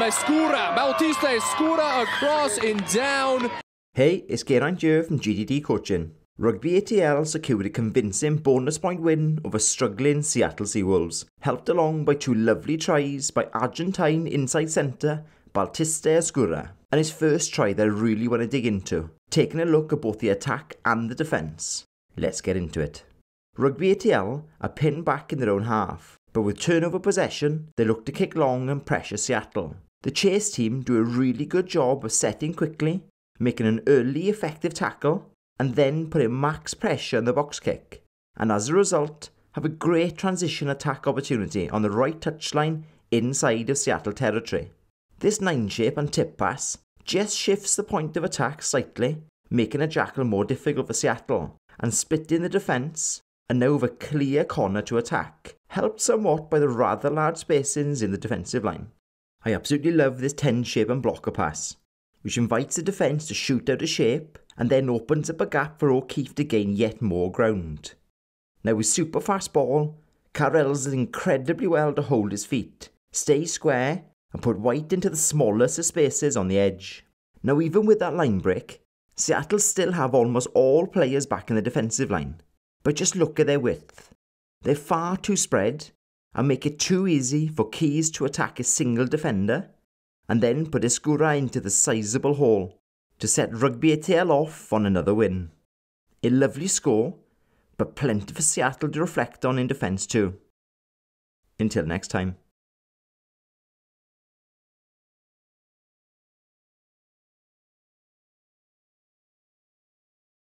Escura, Bautista Escura across and down. Hey, it's Geraint Jure from GDD Coaching. Rugby ATL secured a convincing bonus point win over struggling Seattle Seawolves, helped along by two lovely tries by Argentine inside centre Baltista Escura, and his first try that I really want to dig into, taking a look at both the attack and the defence. Let's get into it. Rugby ATL are pinned back in their own half, but with turnover possession, they look to kick long and pressure Seattle, the chase team do a really good job of setting quickly, making an early effective tackle, and then putting max pressure on the box kick, and as a result, have a great transition attack opportunity on the right touchline inside of Seattle territory. This nine shape and tip pass just shifts the point of attack slightly, making a jackal more difficult for Seattle, and splitting the defence, and now with a clear corner to attack, helped somewhat by the rather large spacings in the defensive line. I absolutely love this 10 shape and blocker pass, which invites the defence to shoot out a shape and then opens up a gap for O'Keefe to gain yet more ground. Now with super fast ball, Carrell's is incredibly well to hold his feet, stay square and put White into the smallest of spaces on the edge. Now even with that line break, Seattle still have almost all players back in the defensive line, but just look at their width. They're far too spread and make it too easy for Keys to attack a single defender, and then put Escura into the sizeable hole to set Rugby tail off on another win. A lovely score, but plenty for Seattle to reflect on in defence too. Until next time.